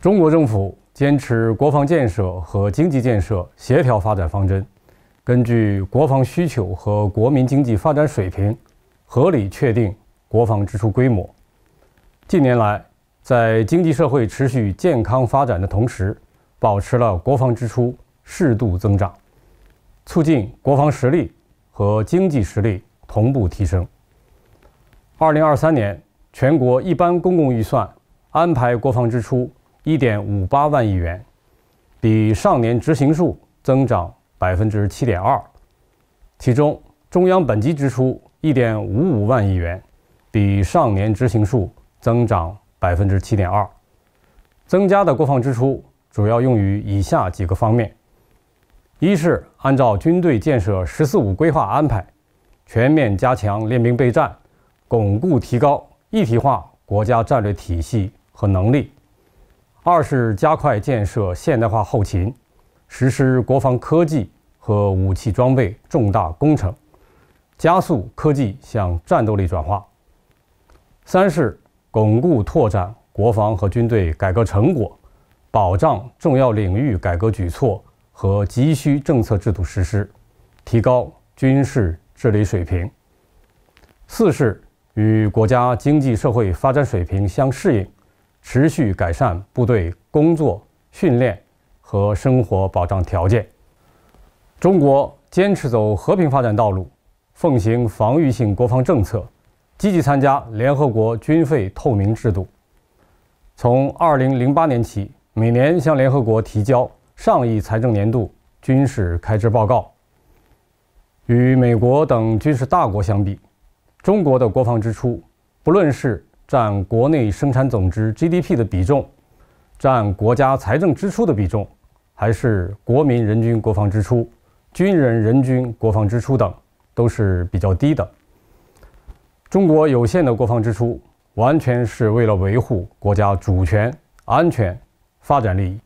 中国政府坚持国防建设和经济建设协调发展方针，根据国防需求和国民经济发展水平，合理确定国防支出规模。近年来，在经济社会持续健康发展的同时，保持了国防支出适度增长，促进国防实力和经济实力同步提升。二零二三年，全国一般公共预算安排国防支出。一点五八万亿元，比上年执行数增长百分之七点二。其中，中央本级支出一点五五万亿元，比上年执行数增长百分之七点二。增加的国防支出主要用于以下几个方面：一是按照军队建设“十四五”规划安排，全面加强练兵备战，巩固提高一体化国家战略体系和能力。二是加快建设现代化后勤，实施国防科技和武器装备重大工程，加速科技向战斗力转化。三是巩固拓展国防和军队改革成果，保障重要领域改革举措和急需政策制度实施，提高军事治理水平。四是与国家经济社会发展水平相适应。持续改善部队工作、训练和生活保障条件。中国坚持走和平发展道路，奉行防御性国防政策，积极参加联合国军费透明制度。从2008年起，每年向联合国提交上亿财政年度军事开支报告。与美国等军事大国相比，中国的国防支出，不论是。占国内生产总值 GDP 的比重，占国家财政支出的比重，还是国民人均国防支出、军人人均国防支出等，都是比较低的。中国有限的国防支出，完全是为了维护国家主权、安全、发展利益。